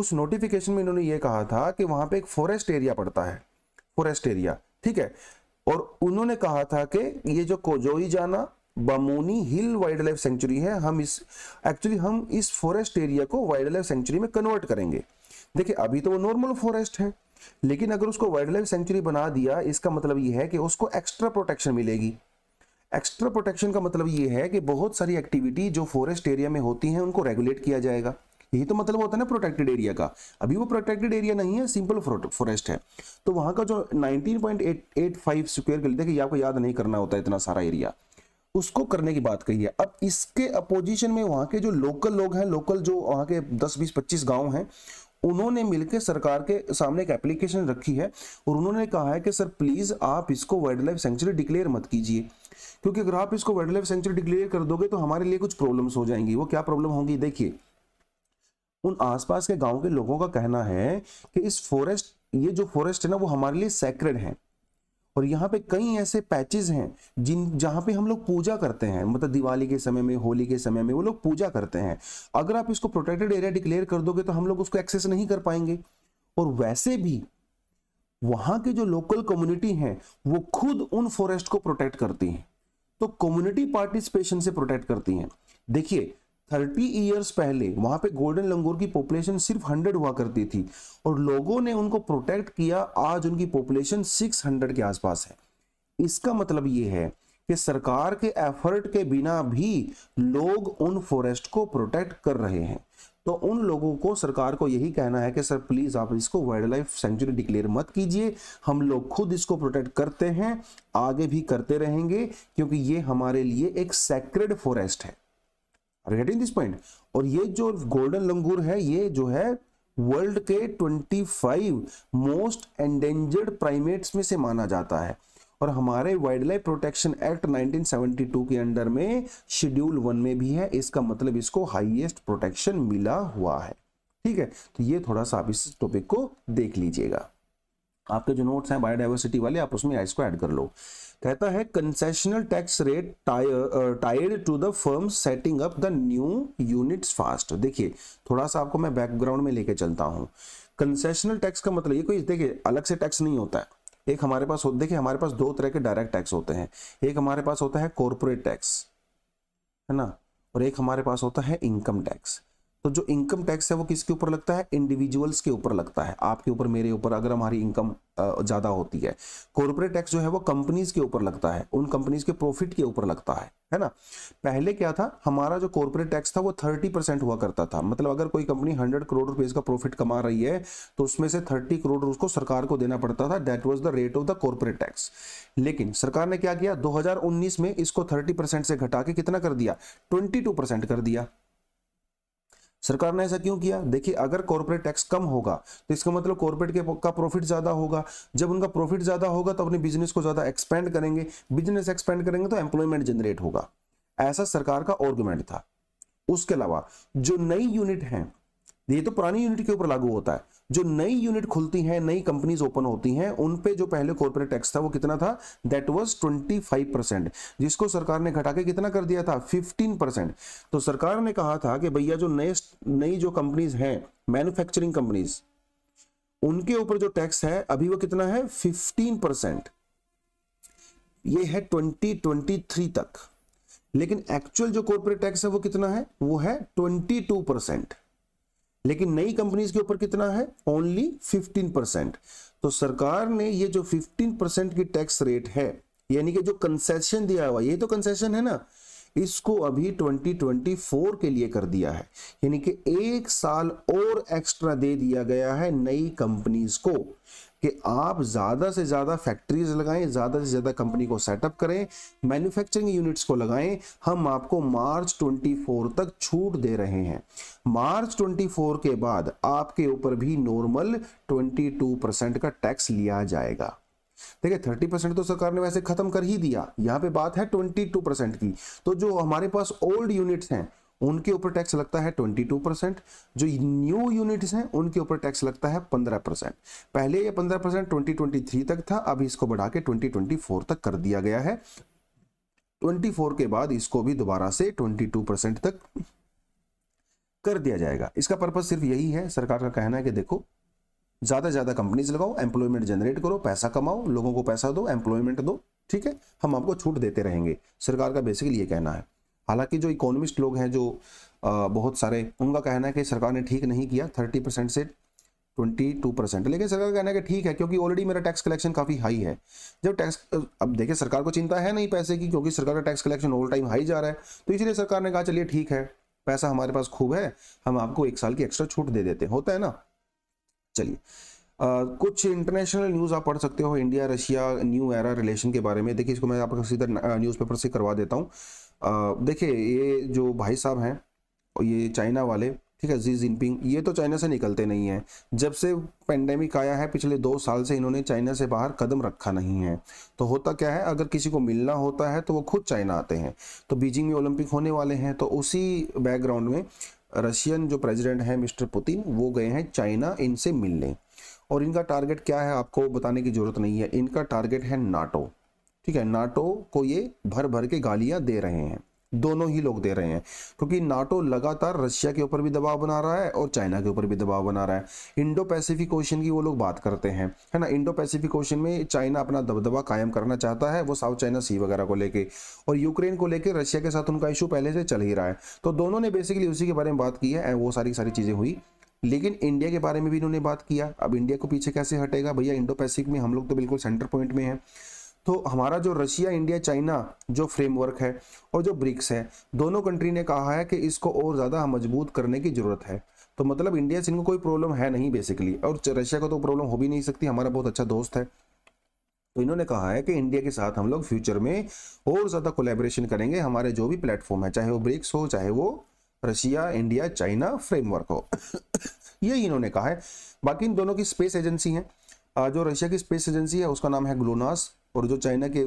उस नोटिफिकेशन में इन्होंने ये कहा था कि वहां पे एक फॉरेस्ट एरिया पड़ता है फॉरेस्ट एरिया ठीक है और उन्होंने कहा था कि ये जो कोजोई जाना बमोनी हिल वाइल्ड लाइफ सेंचुरी है हम इस एक्चुअली हम इस फॉरेस्ट एरिया को वाइल्ड लाइफ सेंचुरी में कन्वर्ट करेंगे देखिए अभी तो वो नॉर्मल फॉरेस्ट है लेकिन अगर उसको वाइल्ड लाइफ सेंचुरी बना दिया इसका मतलब ये है कि उसको एक्स्ट्रा प्रोटेक्शन मिलेगी एक्स्ट्रा प्रोटेक्शन का मतलब ये है कि बहुत सारी एक्टिविटी जो फॉरेस्ट एरिया में होती हैं उनको रेगुलेट किया जाएगा यही तो मतलब होता है ना प्रोटेक्टेड एरिया का अभी वो प्रोटेक्टेड एरिया नहीं है सिंपल फॉरेस्ट है तो वहां का जो 19.885 स्क्वायर किलोमीटर देखिए आपको याद नहीं करना होता इतना सारा एरिया उसको करने की बात कही है अब इसके अपोजिशन में वहां के जो लोकल लोग हैं लोकल जो वहां के दस बीस पच्चीस गाँव हैं उन्होंने मिलकर सरकार के सामने एक एप्लीकेशन रखी है और उन्होंने कहा है कि सर प्लीज़ आप इसको वाइल्ड लाइफ सेंचुरी डिक्लेयर मत कीजिए क्योंकि अगर आप इसको वाइल्ड लाइफ सेंचुरी डिक्लेयर कर दोगे तो हमारे लिए कुछ प्रॉब्लम्स हो जाएंगी वो क्या प्रॉब्लम होंगी देखिए उन आसपास के गांव के लोगों का कहना है कि इस फॉरेस्ट ये जो फॉरेस्ट है ना वो हमारे लिए सेक्रेड है और यहाँ पे कई ऐसे पैचेस हैं जिन जहाँ पे हम लोग पूजा करते हैं मतलब दिवाली के समय में होली के समय में वो लोग पूजा करते हैं अगर आप इसको प्रोटेक्टेड एरिया डिक्लेयर कर दोगे तो हम लोग उसको एक्सेस नहीं कर पाएंगे और वैसे भी वहां के जो लोकल कम्युनिटी है वो खुद उन फॉरेस्ट को प्रोटेक्ट करती है तो कम्युनिटी पार्टिसिपेशन से प्रोटेक्ट करती है देखिए थर्टी ईयर्स पहले वहां पे गोल्डन लंगूर की पॉपुलेशन सिर्फ हंड्रेड हुआ करती थी और लोगों ने उनको प्रोटेक्ट किया आज उनकी पॉपुलेशन सिक्स हंड्रेड के आसपास है इसका मतलब ये है कि सरकार के एफर्ट के बिना भी लोग उन फॉरेस्ट को प्रोटेक्ट कर रहे हैं तो उन लोगों को सरकार को यही कहना है कि सर प्लीज़ आप इसको वाइल्ड लाइफ सेंचुरी डिक्लेयर मत कीजिए हम लोग खुद इसको प्रोटेक्ट करते हैं आगे भी करते रहेंगे क्योंकि ये हमारे लिए एक सेक्रेड फॉरेस्ट है गेटिंग दिस पॉइंट और ये जो गोल्डन लंगूर है ये जो है वर्ल्ड के 25 मोस्ट एंडेंजर्ड प्राइमेट्स में से माना जाता है और हमारे वाइल्ड लाइफ प्रोटेक्शन एक्ट 1972 के अंडर में शेड्यूल वन में भी है इसका मतलब इसको हाईएस्ट प्रोटेक्शन मिला हुआ है ठीक है तो ये थोड़ा सा आप इस टॉपिक को देख लीजिएगा आपके जो नोट्स हैं बायोडाइवर्सिटी वाले आप उसमें इसको ऐड कर लो कहता है concessional tax rate tied to the firm setting up the new units fast देखिए थोड़ा सा आपको मैं बैकग्राउंड में लेके चलता हूँ कंसेशनल टैक्स का मतलब ये कोई देखिए अलग से टैक्स नहीं होता है एक हमारे पास देखिए हमारे पास दो तरह के डायरेक्ट टैक्स होते हैं एक हमारे पास होता है कॉरपोरेट टैक्स है ना और एक हमारे पास होता है इनकम टैक्स तो जो इनकम टैक्स है वो किसके ऊपर लगता है इंडिविजुअल्स के ऊपर लगता है आपके ऊपर मेरे ऊपर अगर हमारी इनकम ज़्यादा होती है कॉरपोरेट टैक्स जो है वो कंपनीज के ऊपर लगता है उन कंपनीज के प्रॉफिट के ऊपर लगता है है ना पहले क्या था हमारा जो कॉरपोरेट टैक्स था वो थर्टी परसेंट हुआ करता था मतलब अगर कोई कंपनी हंड्रेड करोड़ रुपए का प्रॉफिट कमा रही है तो उसमें से थर्टी करोड़ उसको सरकार को देना पड़ता था that was the rate of the corporate tax लेकिन सरकार ने क्या किया दो में इसको थर्टी परसेंट से घटा के कितना कर दिया ट्वेंटी परसेंट कर दिया सरकार ने ऐसा क्यों किया देखिए अगर कॉर्पोरेट टैक्स कम होगा तो इसका मतलब कॉर्पोरेट के का प्रॉफिट ज्यादा होगा जब उनका प्रॉफिट ज्यादा होगा तो अपने बिजनेस को ज्यादा एक्सपेंड करेंगे बिजनेस एक्सपेंड करेंगे तो एम्प्लॉयमेंट जनरेट होगा ऐसा सरकार का ऑर्गूमेंट था उसके अलावा जो नई यूनिट है ये तो पुरानी यूनिट के ऊपर लागू होता है जो नई यूनिट खुलती हैं नई कंपनीज ओपन होती हैं उन पे जो पहले कॉर्पोरेट टैक्स था वो कितना था दैट वाज 25 परसेंट जिसको सरकार ने घटा के कितना कर दिया था 15 परसेंट तो सरकार ने कहा था कि भैया जो नए नई जो कंपनीज हैं मैन्युफैक्चरिंग कंपनीज उनके ऊपर जो टैक्स है अभी वो कितना है फिफ्टीन परसेंट ये है ट्वेंटी ट्वेंटी थ्री तक लेकिन एक्चुअल जो कॉर्पोरेट टैक्स है वो कितना है वो है ट्वेंटी टू परसेंट लेकिन नई कंपनीज के ऊपर कितना है ओनली 15 परसेंट तो सरकार ने ये जो 15 परसेंट की टैक्स रेट है यानी कि जो कंसेशन दिया हुआ ये तो कंसेशन है ना इसको अभी 2024 के लिए कर दिया है यानी कि एक साल और एक्स्ट्रा दे दिया गया है नई कंपनीज को कि आप ज़्यादा से ज़्यादा फैक्ट्रीज लगाएं ज़्यादा से ज़्यादा कंपनी को सेटअप करें मैन्युफैक्चरिंग यूनिट्स को लगाएं हम आपको मार्च 24 तक छूट दे रहे हैं मार्च 24 के बाद आपके ऊपर भी नॉर्मल 22 परसेंट का टैक्स लिया जाएगा देखिए थर्टी परसेंट तो सरकार ने वैसे खत्म कर ही दिया यहाँ पे बात है ट्वेंटी टू परसेंट की तो जो हमारे पास ओल्ड यूनिट्स हैं उनके ऊपर टैक्स लगता है 22 परसेंट जो न्यू यूनिट्स हैं उनके ऊपर टैक्स लगता है 15 परसेंट पहले ये 15 परसेंट ट्वेंटी तक था अभी इसको बढ़ा के 2024 तक कर दिया गया है 24 के बाद इसको भी दोबारा से 22 परसेंट तक कर दिया जाएगा इसका पर्पज सिर्फ यही है सरकार का कहना है कि देखो ज़्यादा से ज़्यादा कंपनीज लगाओ एम्प्लॉयमेंट जनरेट करो पैसा कमाओ लोगों को पैसा दो एम्प्लॉयमेंट दो ठीक है हम आपको छूट देते रहेंगे सरकार का बेसिकली ये कहना है हालांकि जो इकोनॉमिस्ट लोग हैं जो बहुत सारे उनका कहना है कि सरकार ने ठीक नहीं किया थर्टी परसेंट से ट्वेंटी टू परसेंट लेकिन सरकार कहना है कि ठीक है क्योंकि ऑलरेडी मेरा टैक्स कलेक्शन काफ़ी हाई है जब टैक्स अब देखिए सरकार को चिंता है नहीं पैसे की क्योंकि सरकार का tax collection all time high जा रहा है तो इसलिए सरकार ने कहा चलिए ठीक है पैसा हमारे पास खूब है हम आपको एक साल की एक्स्ट्रा छूट दे देते होता है ना चलिए Uh, कुछ इंटरनेशनल न्यूज़ आप पढ़ सकते हो India Russia new era relation के बारे में देखिए इसको मैं आपको सीधा न्यूज़पेपर से करवा देता हूँ देखिए ये जो भाई साहब हैं और ये चाइना वाले ठीक है जी जिनपिंग ये तो चाइना से निकलते नहीं हैं जब से पेंडेमिक आया है पिछले दो साल से इन्होंने चाइना से बाहर कदम रखा नहीं है तो होता क्या है अगर किसी को मिलना होता है तो वो खुद चाइना आते हैं तो बीजिंग में ओलंपिक होने वाले हैं तो उसी बैकग्राउंड में रशियन जो प्रेसिडेंट हैं मिस्टर पुतिन वो गए हैं चाइना इनसे मिलने और इनका टारगेट क्या है आपको बताने की ज़रूरत नहीं है इनका टारगेट है नाटो ठीक है नाटो को ये भर भर के गालियां दे रहे हैं दोनों ही लोग दे रहे हैं क्योंकि नाटो लगातार रशिया के ऊपर भी दबाव बना रहा है और चाइना के ऊपर भी दबाव बना रहा है इंडो पैसिफिक ओशन की वो लोग बात करते हैं है ना इंडो पैसिफिक ओशन में चाइना अपना दबदबा कायम करना चाहता है वो साउथ चाइना सी वगैरह को लेके और यूक्रेन को लेकर रशिया के साथ उनका इशू पहले से चल ही रहा है तो दोनों ने बेसिकली उसी के बारे में बात की है वो सारी सारी चीज़ें हुई लेकिन इंडिया के बारे में भी इन्होंने बात किया अब इंडिया को पीछे कैसे हटेगा भैया इंडो पैसिफिक में हम लोग तो बिल्कुल सेंटर पॉइंट में हैं तो हमारा जो रशिया इंडिया चाइना जो फ्रेमवर्क है और जो ब्रिक्स है दोनों कंट्री ने कहा है कि इसको और ज़्यादा मजबूत करने की ज़रूरत है तो मतलब इंडिया से इनको कोई प्रॉब्लम है नहीं बेसिकली और रशिया को तो प्रॉब्लम हो भी नहीं सकती हमारा बहुत अच्छा दोस्त है तो इन्होंने कहा है कि इंडिया के साथ हम लोग फ्यूचर में और ज़्यादा कोलेबरेशन करेंगे हमारे जो भी प्लेटफॉर्म है चाहे वो ब्रिक्स हो चाहे वो रशिया इंडिया चाइना फ्रेमवर्क हो <coughs> यही इन्होंने कहा है बाकी इन दोनों की स्पेस एजेंसी है जो रशिया की स्पेस एजेंसी है उसका नाम है ग्लोनास और जो चाइना के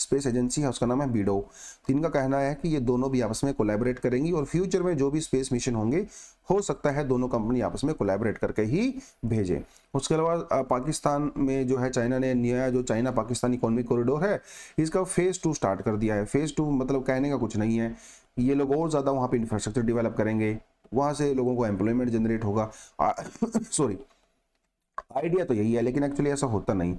स्पेस एजेंसी है उसका नाम है बीडो तो इनका कहना है कि ये दोनों भी आपस में कोलैबोरेट करेंगी और फ्यूचर में जो भी स्पेस मिशन होंगे हो सकता है दोनों कंपनी आपस में कोलैबोरेट करके ही भेजें उसके अलावा पाकिस्तान में जो है चाइना ने नया जो चाइना पाकिस्तान इकोनॉमिक कॉरिडोर है इसका फेज़ टू स्टार्ट कर दिया है फेज़ टू मतलब कहने का कुछ नहीं है ये लोग और ज़्यादा वहाँ पर इंफ्रास्ट्रक्चर डिवेलप करेंगे वहाँ से लोगों को एम्प्लॉयमेंट जनरेट होगा सॉरी आइडिया <coughs> तो यही है लेकिन एक्चुअली ऐसा होता नहीं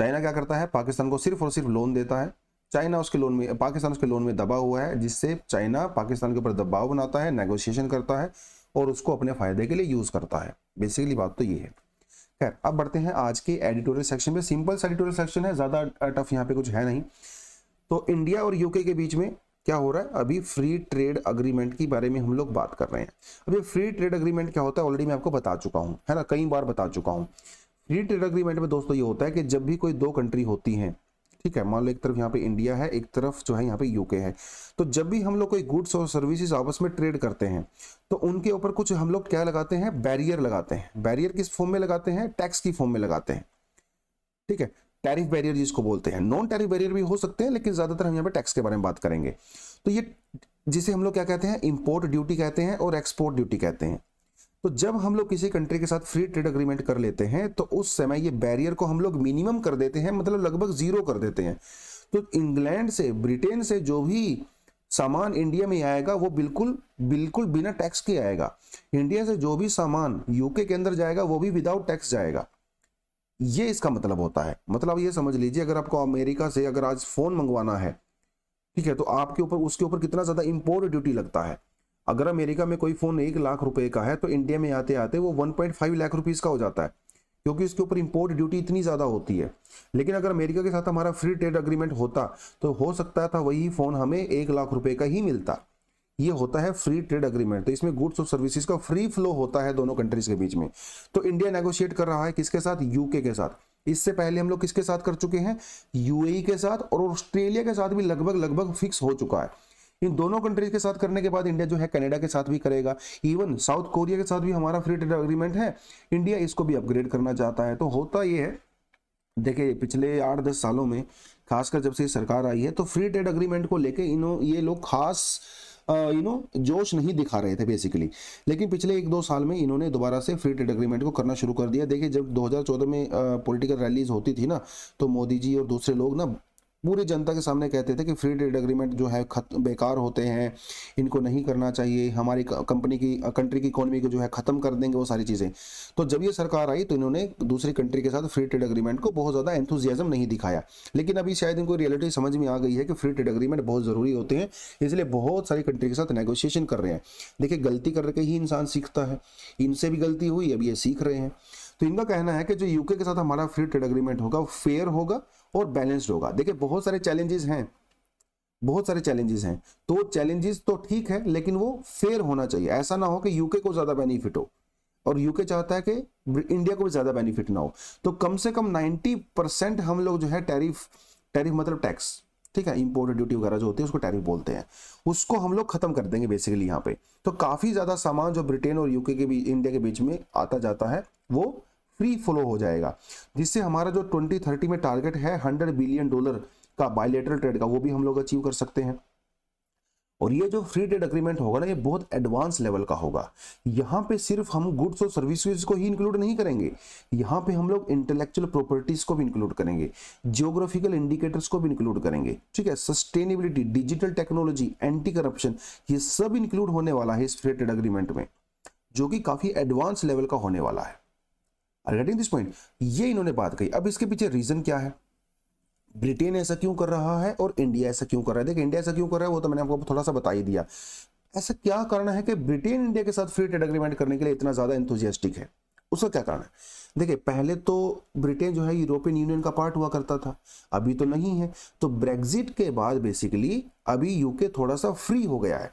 चाइना क्या करता है पाकिस्तान को सिर्फ और सिर्फ लोन देता है चाइना उसके लोन में पाकिस्तान उसके लोन में दबा हुआ है जिससे चाइना पाकिस्तान के ऊपर दबाव बनाता है नेगोशिएशन करता है और उसको अपने फायदे के लिए यूज करता है बेसिकली बात तो ये है खैर अब बढ़ते हैं आज के एडिटोरियल सेक्शन में सिंपल से एडिटोरियल सेक्शन है ज़्यादा टफ यहाँ पे कुछ है नहीं तो इंडिया और यूके के बीच में क्या हो रहा है अभी फ्री ट्रेड अग्रीमेंट के बारे में हम लोग बात कर रहे हैं अभी फ्री ट्रेड अग्रीमेंट क्या होता है ऑलरेडी मैं आपको बता चुका हूँ है ना कई बार बता चुका हूँ फ्री ट्रेड अग्रीमेंट में दोस्तों ये होता है कि जब भी कोई दो कंट्री होती हैं ठीक है मान लो एक तरफ यहाँ पे इंडिया है एक तरफ जो है यहाँ पे यूके है तो जब भी हम लोग कोई गुड्स और सर्विसेज आपस में ट्रेड करते हैं तो उनके ऊपर कुछ हम लोग क्या लगाते हैं बैरियर लगाते हैं बैरियर किस फॉर्म में लगाते हैं टैक्स की फॉर्म में लगाते हैं ठीक है टैरिफ बैरियर जिसको बोलते हैं नॉन टैरिफ बैरियर भी हो सकते हैं लेकिन ज्यादातर हम यहाँ पे टैक्स के बारे में बात करेंगे तो ये जिसे हम लोग क्या कहते हैं इंपोर्ट ड्यूटी कहते हैं और एक्सपोर्ट ड्यूटी कहते हैं तो जब हम लोग किसी कंट्री के साथ फ्री ट्रेड अग्रीमेंट कर लेते हैं तो उस समय ये बैरियर को हम लोग मिनिमम कर देते हैं मतलब लगभग जीरो कर देते हैं तो इंग्लैंड से ब्रिटेन से जो भी सामान इंडिया में आएगा वो बिल्कुल बिल्कुल बिना टैक्स के आएगा इंडिया से जो भी सामान यूके के अंदर जाएगा वो भी विदाउट टैक्स जाएगा ये इसका मतलब होता है मतलब ये समझ लीजिए अगर आपको अमेरिका से अगर आज फोन मंगवाना है ठीक है तो आपके ऊपर उसके ऊपर कितना ज्यादा इम्पोर्ट ड्यूटी लगता है अगर अमेरिका में कोई फ़ोन एक लाख रुपए का है तो इंडिया में आते आते वो 1.5 लाख रुपीज़ का हो जाता है क्योंकि इसके ऊपर इंपोर्ट ड्यूटी इतनी ज़्यादा होती है लेकिन अगर अमेरिका के साथ हमारा फ्री ट्रेड अग्रीमेंट होता तो हो सकता था वही फ़ोन हमें एक लाख रुपए का ही मिलता ये होता है फ्री ट्रेड अग्रीमेंट तो इसमें गुड्स और सर्विसेज का फ्री फ्लो होता है दोनों कंट्रीज के बीच में तो इंडिया नेगोशिएट कर रहा है किसके साथ यूके के साथ इससे पहले हम लोग किसके साथ कर चुके हैं यूएई e के साथ और ऑस्ट्रेलिया के साथ भी लगभग लगभग फिक्स हो चुका है इन दोनों कंट्रीज के साथ करने के बाद इंडिया जो है कनाडा के साथ भी करेगा इवन साउथ कोरिया के साथ भी हमारा फ्री ट्रेड अग्रीमेंट है इंडिया इसको भी अपग्रेड करना चाहता है तो होता ये है देखिए पिछले आठ दस सालों में खासकर जब से सरकार आई है तो फ्री ट्रेड अग्रीमेंट को लेकर इन ये लोग खास यू नो जोश नहीं दिखा रहे थे बेसिकली लेकिन पिछले एक दो साल में इन्होंने दोबारा से फ्री ट्रेड अग्रीमेंट को करना शुरू कर दिया देखिए जब 2014 में पॉलिटिकल रैलीज होती थी ना तो मोदी जी और दूसरे लोग ना पूरी जनता के सामने कहते थे कि फ्री ट्रेड एग्रीमेंट जो है खत बेकार होते हैं इनको नहीं करना चाहिए हमारी कंपनी की कंट्री की इकोनॉमी को जो है ख़त्म कर देंगे वो सारी चीज़ें तो जब ये सरकार आई तो इन्होंने दूसरी कंट्री के साथ फ्री ट्रेड एग्रीमेंट को बहुत ज़्यादा एंथुजियाज़म नहीं दिखाया लेकिन अभी शायद इनको रियलिटी समझ में आ गई है कि फ्री ट्रेड एग्रीमेंट बहुत ज़रूरी होते हैं इसलिए बहुत सारी कंट्री के साथ नेगोशिएशन कर रहे हैं देखिए गलती करके ही इंसान सीखता है इनसे भी गलती हुई अब ये सीख रहे हैं तो इनका कहना है कि जो यूके के साथ हमारा फ्री ट्रेड एग्रीमेंट होगा फेयर होगा और बैलेंस्ड होगा देखिए बहुत सारे चैलेंजेस हैं बहुत सारे चैलेंजेस हैं तो चैलेंजेस तो ठीक है लेकिन वो फेयर होना चाहिए ऐसा ना हो कि यूके को ज्यादा बेनिफिट हो और यूके चाहता है कि इंडिया को भी ज्यादा बेनिफिट ना हो तो कम से कम 90 परसेंट हम लोग जो है टैरिफ टैरिफ मतलब टैक्स ठीक है इंपोर्ट ड्यूटी वगैरह जो होती है उसको टैरिफ बोलते हैं उसको हम लोग खत्म कर देंगे बेसिकली यहाँ पे तो काफी ज्यादा सामान जो ब्रिटेन और यूके के बीच इंडिया के बीच में आता जाता है वो फ्री फ्लो हो जाएगा जिससे हमारा जो 2030 में टारगेट है 100 बिलियन डॉलर का बायोलेटरल ट्रेड का वो भी हम लोग अचीव कर सकते हैं और ये जो फ्री ट्रेड अग्रीमेंट होगा ना ये बहुत एडवांस लेवल का होगा यहाँ पे सिर्फ हम गुड्स और सर्विसेज को ही इंक्लूड नहीं करेंगे यहाँ पे हम लोग इंटेलेक्चुअल प्रॉपर्टीज को भी इंक्लूड करेंगे जियोग्राफिकल इंडिकेटर्स को भी इंक्लूड करेंगे ठीक है sustainability digital technology anti corruption ये सब इंक्लूड होने वाला है इस फ्री ट्रेड अग्रीमेंट में जो कि काफी एडवांस लेवल का होने वाला है आर गेटिंग दिस पॉइंट ये इन्होंने बात कही अब इसके पीछे रीजन क्या है ब्रिटेन ऐसा क्यों कर रहा है और इंडिया ऐसा क्यों कर रहा है देखिए इंडिया ऐसा क्यों कर रहा है वो तो मैंने आपको थोड़ा सा बता ही दिया ऐसा क्या कारण है कि ब्रिटेन इंडिया के साथ फ्री ट्रेड एग्रीमेंट करने के लिए इतना ज्यादा इंथोजियास्टिक है उसका क्या कारण है देखिए पहले तो ब्रिटेन जो है यूरोपियन यूनियन का पार्ट हुआ करता था अभी तो नहीं है तो ब्रेग्जिट के बाद बेसिकली अभी यूके थोड़ा सा फ्री हो गया है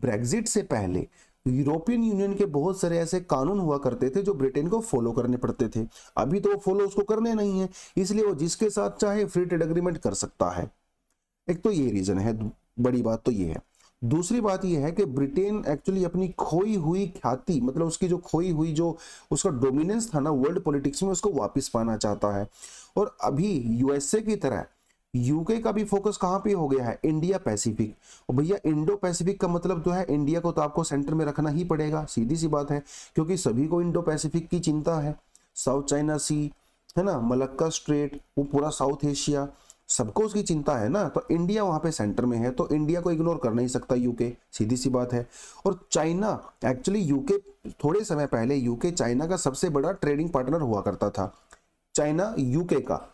ब्रेग्जिट से पहले यूरोपियन यूनियन के बहुत सारे ऐसे कानून हुआ करते थे जो ब्रिटेन को फॉलो करने पड़ते थे अभी तो वो फॉलो उसको करने नहीं है इसलिए वो जिसके साथ चाहे फ्री ट्रेड एग्रीमेंट कर सकता है एक तो ये रीजन है बड़ी बात तो ये है दूसरी बात यह है कि ब्रिटेन एक्चुअली अपनी खोई हुई ख्याति मतलब उसकी जो खोई हुई जो उसका डोमिनेंस था ना वर्ल्ड पॉलिटिक्स में उसको वापस पाना चाहता है और अभी यूएसए की तरह यूके का भी फोकस कहाँ पे हो गया है इंडिया पैसिफिक और भैया इंडो पैसिफिक का मतलब जो तो है इंडिया को तो आपको सेंटर में रखना ही पड़ेगा सीधी सी बात है क्योंकि सभी को इंडो पैसिफिक की चिंता है साउथ चाइना सी है ना मलक्का स्ट्रेट वो पूरा साउथ एशिया सबको उसकी चिंता है ना तो इंडिया वहां पे सेंटर में है तो इंडिया को इग्नोर कर नहीं सकता यूके सीधी सी बात है और चाइना एक्चुअली यूके थोड़े समय पहले यूके चाइना का सबसे बड़ा ट्रेडिंग पार्टनर हुआ करता था चाइना यूके का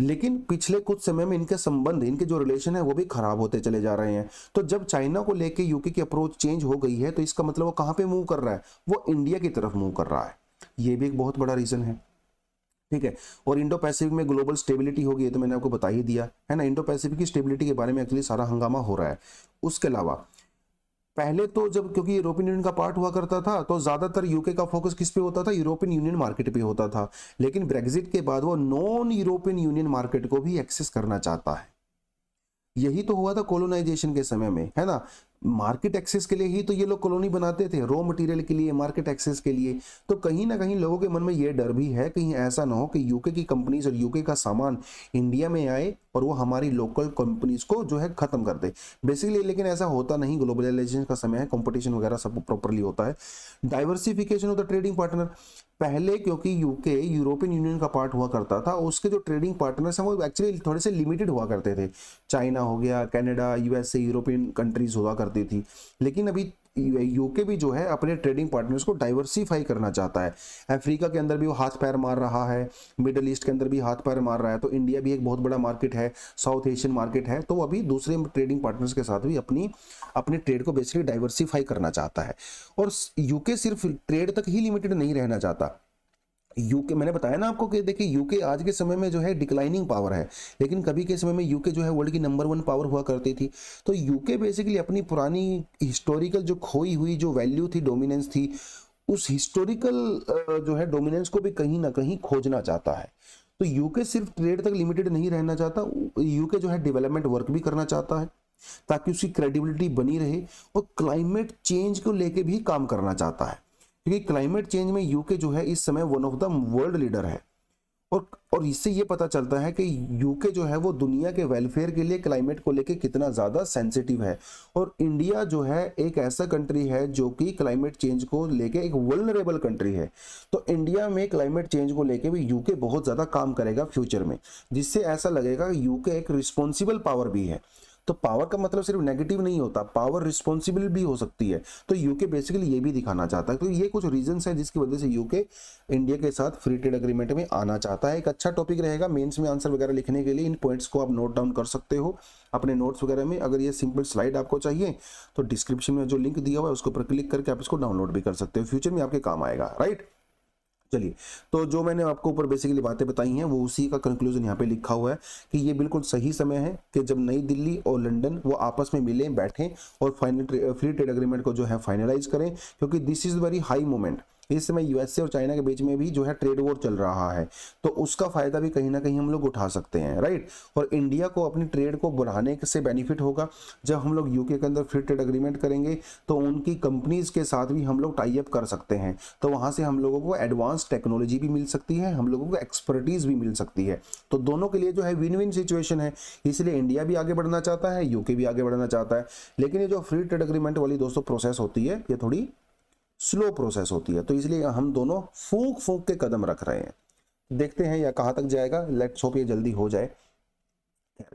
लेकिन पिछले कुछ समय में इनके संबंध इनके जो रिलेशन है वो भी खराब होते चले जा रहे हैं तो जब चाइना को लेके यूके की अप्रोच चेंज हो गई है तो इसका मतलब वो कहां पे मूव कर रहा है वो इंडिया की तरफ मूव कर रहा है ये भी एक बहुत बड़ा रीजन है ठीक है और इंडो पैसिफिक में ग्लोबल स्टेबिलिटी होगी तो मैंने आपको बता ही दिया है ना इंडो पैसिफिक की स्टेबिलिटी के बारे में एक्चुअली सारा हंगामा हो रहा है उसके अलावा पहले तो जब क्योंकि यूरोपियन यूनियन का पार्ट हुआ करता था तो ज़्यादातर यूके का फोकस किस पे होता था यूरोपियन यूनियन मार्केट पे होता था लेकिन ब्रेग्जिट के बाद वो नॉन यूरोपियन यूनियन मार्केट को भी एक्सेस करना चाहता है यही तो हुआ था कॉलोनाइजेशन के समय में है ना मार्केट एक्सेस के लिए ही तो ये लोग कॉलोनी बनाते थे रॉ मटेरियल के लिए मार्केट एक्सेस के लिए तो कहीं ना कहीं लोगों के मन में ये डर भी है कहीं ऐसा ना हो कि यूके की कंपनीज और यूके का सामान इंडिया में आए और वो हमारी लोकल कंपनीज को जो है खत्म कर दे बेसिकली लेकिन ऐसा होता नहीं ग्लोबलाइजेशन का समय है कॉम्पिटिशन वगैरह सब प्रॉपरली होता है diversification of the trading partner पहले क्योंकि यूके यूरोपियन यूनियन का पार्ट हुआ करता था उसके जो ट्रेडिंग पार्टनर्स हैं वो एक्चुअली थोड़े से लिमिटेड हुआ करते थे चाइना हो गया कनाडा यूएसए यूरोपियन कंट्रीज हुआ करती थी लेकिन अभी यूके भी जो है अपने ट्रेडिंग पार्टनर्स को डाइवर्सिफाई करना चाहता है अफ्रीका के अंदर भी वो हाथ पैर मार रहा है मिडल ईस्ट के अंदर भी हाथ पैर मार रहा है तो इंडिया भी एक बहुत बड़ा मार्केट है साउथ एशियन मार्केट है तो अभी दूसरे ट्रेडिंग पार्टनर्स के साथ भी अपनी अपने ट्रेड को बेसिकली डाइवर्सिफाई करना चाहता है और यूके सिर्फ ट्रेड तक ही लिमिटेड नहीं रहना चाहता यूके मैंने बताया ना आपको कि देखिए यूके आज के समय में जो है डिक्लाइनिंग पावर है लेकिन कभी के समय में यूके जो है वर्ल्ड की नंबर वन पावर हुआ करती थी तो यूके बेसिकली अपनी पुरानी हिस्टोरिकल जो खोई हुई जो वैल्यू थी डोमिनेंस थी उस हिस्टोरिकल जो है डोमिनेंस को भी कहीं ना कहीं खोजना चाहता है तो यूके सिर्फ ट्रेड तक लिमिटेड नहीं रहना चाहता यूके जो है डेवलपमेंट वर्क भी करना चाहता है ताकि उसकी क्रेडिबिलिटी बनी रहे और क्लाइमेट चेंज को लेके भी काम करना चाहता है क्योंकि क्लाइमेट चेंज में यूके जो है इस समय one of the world leader है और और इससे ये पता चलता है कि यूके जो है वो दुनिया के वेलफेयर के लिए क्लाइमेट को लेके कितना ज़्यादा सेंसिटिव है और इंडिया जो है एक ऐसा कंट्री है जो कि क्लाइमेट चेंज को लेके एक वलनरेबल कंट्री है तो इंडिया में क्लाइमेट चेंज को लेके भी यूके बहुत ज़्यादा काम करेगा फ्यूचर में जिससे ऐसा लगेगा यूके एक रिस्पॉन्सिबल पावर भी है तो पावर का मतलब सिर्फ नेगेटिव नहीं होता पावर रिस्पॉन्सिबल भी हो सकती है तो यूके बेसिकली ये भी दिखाना चाहता है तो ये कुछ रीजंस हैं जिसकी वजह से यूके इंडिया के साथ फ्री ट्रेड अग्रीमेंट में आना चाहता है एक अच्छा टॉपिक रहेगा मेन्स में आंसर वगैरह लिखने के लिए इन पॉइंट्स को आप नोट डाउन कर सकते हो अपने नोट्स वगैरह में अगर ये सिंपल स्लाइड आपको चाहिए तो डिस्क्रिप्शन में जो लिंक दिया हुआ है उसके ऊपर क्लिक करके आप इसको डाउनलोड भी कर सकते हो फ्यूचर में आपके काम आएगा राइट चलिए तो जो मैंने आपको ऊपर बेसिकली बातें बताई हैं वो उसी का कंक्लूजन यहाँ पे लिखा हुआ है कि ये बिल्कुल सही समय है कि जब नई दिल्ली और लंदन वो आपस में मिलें बैठें और फाइनल फ्री ट्रेड एग्रीमेंट को जो है फाइनलाइज करें क्योंकि this is very high moment इस समय यूएसए और चाइना के बीच में भी जो है ट्रेड वॉर चल रहा है तो उसका फायदा भी कहीं ना कहीं हम लोग उठा सकते हैं राइट और इंडिया को अपनी ट्रेड को बढ़ाने से बेनिफिट होगा जब हम लोग यूके के अंदर फ्री ट्रेड अग्रीमेंट करेंगे तो उनकी कंपनीज के साथ भी हम लोग टाइप कर सकते हैं तो वहां से हम लोगों को एडवांस टेक्नोलॉजी भी मिल सकती है हम लोगों को एक्सपर्टीज भी मिल सकती है तो दोनों के लिए जो है विन विन सिचुएशन है इसलिए इंडिया भी आगे बढ़ना चाहता है यूके भी आगे बढ़ना चाहता है लेकिन ये जो फ्री ट्रेड अग्रीमेंट वाली दोस्तों प्रोसेस होती है ये थोड़ी स्लो प्रोसेस होती है तो इसलिए हम दोनों फूक फूक के कदम रख रहे हैं देखते हैं या कहाँ तक जाएगा लेट्स होप ये जल्दी हो जाए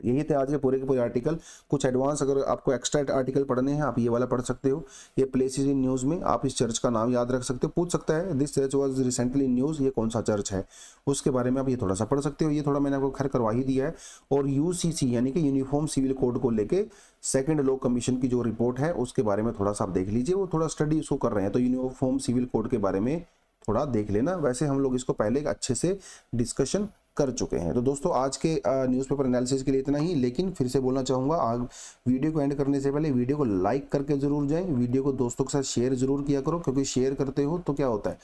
यही थे आज के पूरे के पूरे आर्टिकल कुछ एडवांस अगर आपको एक्स्ट्रा आर्टिकल पढ़ने हैं आप ये वाला पढ़ सकते हो ये प्लेसेस इन न्यूज़ में आप इस चर्च का नाम याद रख सकते हो पूछ सकता है this church was recently news ये कौन सा चर्च है उसके बारे में आप ये थोड़ा सा पढ़ सकते हो ये थोड़ा मैंने आपको खैर करवा ही दिया है और यू यानी कि यूनिफॉर्म सिविल कोड को लेकर सेकेंड लॉ कमीशन की जो रिपोर्ट है उसके बारे में थोड़ा सा आप देख लीजिए वो थोड़ा स्टडी उसको कर रहे हैं तो यूनिफॉर्म सिविल कोड के बारे में थोड़ा देख लेना वैसे हम लोग इसको पहले अच्छे से डिस्कशन कर चुके हैं तो दोस्तों आज के न्यूज़पेपर एनालिसिस के लिए इतना ही लेकिन फिर से बोलना चाहूँगा आज वीडियो को एंड करने से पहले वीडियो को लाइक करके जरूर जाएं वीडियो को दोस्तों के साथ शेयर जरूर किया करो क्योंकि शेयर करते हो तो क्या होता है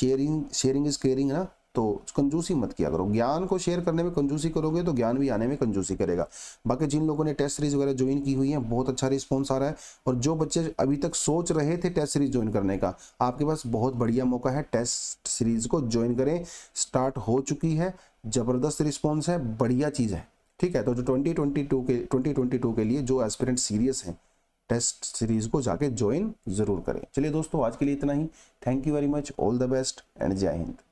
शेयरिंग शेयरिंग इज केयरिंग ना तो कंजूसी मत किया करो ज्ञान को शेयर करने में कंजूसी करोगे तो ज्ञान भी आने में कंजूसी करेगा बाकी जिन लोगों ने टेस्ट सीरीज वगैरह ज्वाइन की हुई है बहुत अच्छा रिस्पॉन्स आ रहा है और जो बच्चे अभी तक सोच रहे थे टेस्ट सीरीज ज्वाइन करने का आपके पास बहुत बढ़िया मौका है टेस्ट सीरीज को ज्वाइन करें स्टार्ट हो चुकी है ज़बरदस्त रिस्पॉन्स है बढ़िया चीज़ है ठीक है तो जो 2022 के 2022 के लिए जो एस्पिरेंट सीरियस हैं टेस्ट सीरीज को जाके ज्वाइन ज़रूर करें चलिए दोस्तों आज के लिए इतना ही thank you very much all the best and जय हिंद